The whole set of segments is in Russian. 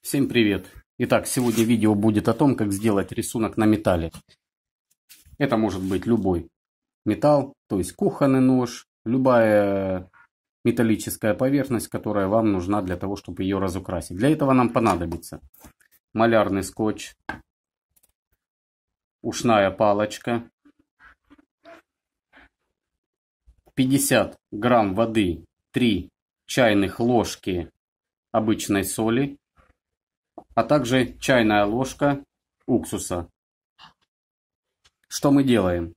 Всем привет! Итак, сегодня видео будет о том, как сделать рисунок на металле. Это может быть любой металл, то есть кухонный нож, любая металлическая поверхность, которая вам нужна для того, чтобы ее разукрасить. Для этого нам понадобится малярный скотч, ушная палочка, 50 грамм воды, 3 чайных ложки обычной соли а также чайная ложка уксуса. Что мы делаем?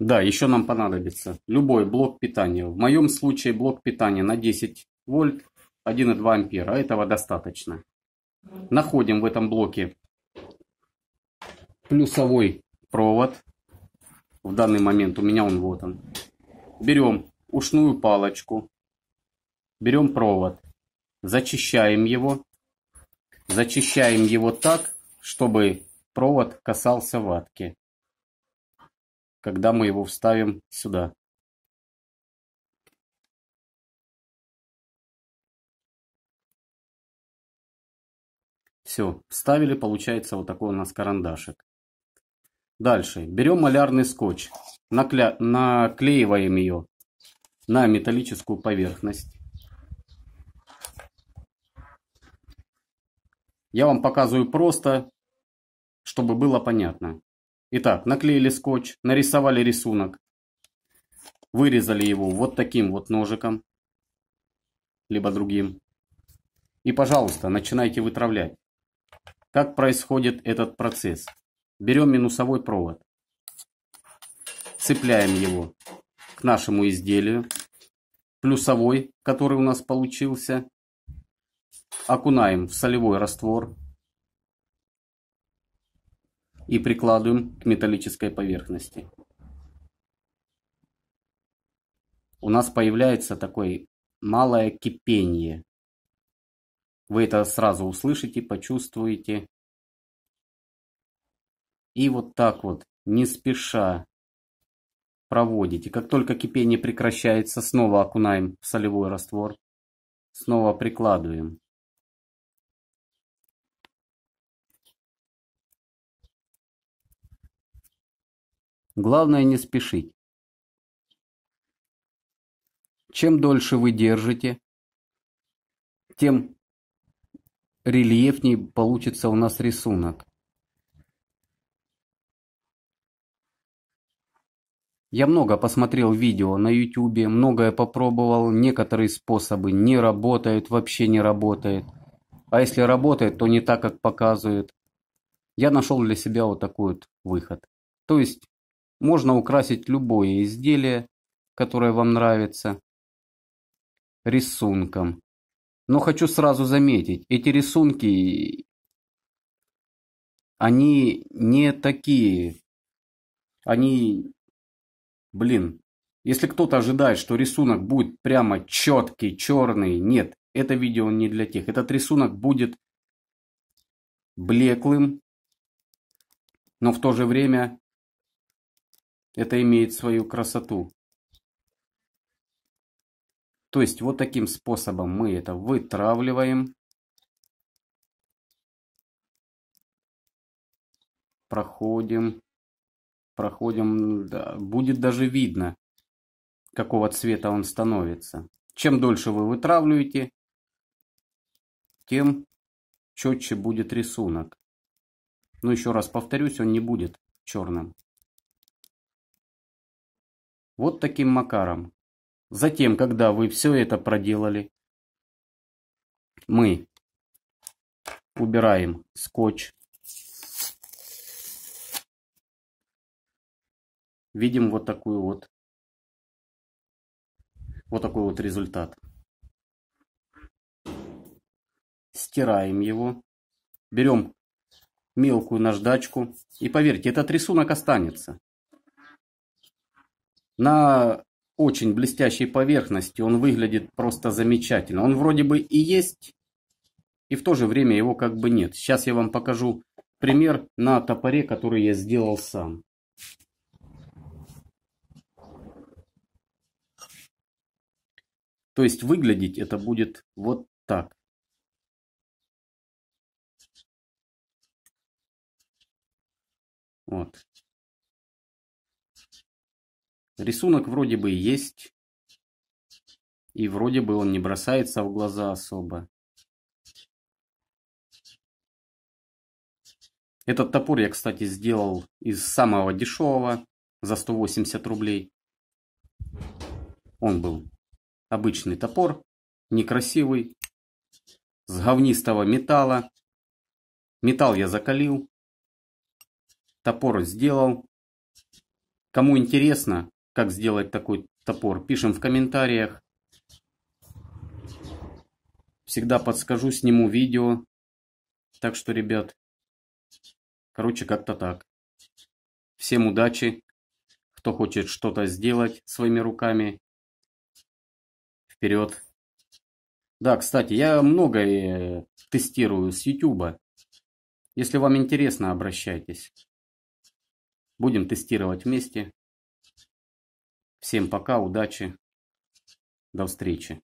Да, еще нам понадобится любой блок питания. В моем случае блок питания на 10 вольт, 1,2 ампера. Этого достаточно. Находим в этом блоке плюсовой провод. В данный момент у меня он вот он. Берем ушную палочку. Берем провод зачищаем его, зачищаем его так, чтобы провод касался ватки, когда мы его вставим сюда. Все, вставили, получается вот такой у нас карандашик. Дальше, берем малярный скотч, накля... наклеиваем ее на металлическую поверхность. Я вам показываю просто, чтобы было понятно. Итак, наклеили скотч, нарисовали рисунок, вырезали его вот таким вот ножиком, либо другим. И, пожалуйста, начинайте вытравлять. Как происходит этот процесс? Берем минусовой провод, цепляем его к нашему изделию, плюсовой, который у нас получился, окунаем в солевой раствор и прикладываем к металлической поверхности. У нас появляется такое малое кипение. Вы это сразу услышите, почувствуете. И вот так вот, не спеша проводите. Как только кипение прекращается, снова окунаем в солевой раствор, снова прикладываем. Главное не спешить. Чем дольше вы держите, тем рельефнее получится у нас рисунок. Я много посмотрел видео на YouTube, многое попробовал, некоторые способы не работают, вообще не работают. А если работает, то не так, как показывают. Я нашел для себя вот такой вот выход. То есть можно украсить любое изделие, которое вам нравится, рисунком. Но хочу сразу заметить, эти рисунки, они не такие. Они, блин, если кто-то ожидает, что рисунок будет прямо четкий, черный, нет, это видео не для тех. Этот рисунок будет блеклым, но в то же время это имеет свою красоту. То есть вот таким способом мы это вытравливаем. Проходим. Проходим. Да, будет даже видно, какого цвета он становится. Чем дольше вы вытравливаете, тем четче будет рисунок. Но еще раз повторюсь, он не будет черным. Вот таким макаром. Затем, когда вы все это проделали, мы убираем скотч. Видим вот такую вот вот такой вот результат. Стираем его. Берем мелкую наждачку. И поверьте, этот рисунок останется. На очень блестящей поверхности он выглядит просто замечательно. Он вроде бы и есть, и в то же время его как бы нет. Сейчас я вам покажу пример на топоре, который я сделал сам. То есть выглядеть это будет вот так. Вот. Рисунок вроде бы есть. И вроде бы он не бросается в глаза особо. Этот топор я, кстати, сделал из самого дешевого за 180 рублей. Он был обычный топор, некрасивый, с говнистого металла. Металл я закалил, топор сделал. Кому интересно, как сделать такой топор, пишем в комментариях. Всегда подскажу, сниму видео. Так что, ребят, короче, как-то так. Всем удачи, кто хочет что-то сделать своими руками. Вперед! Да, кстати, я многое тестирую с YouTube. Если вам интересно, обращайтесь. Будем тестировать вместе. Всем пока, удачи, до встречи.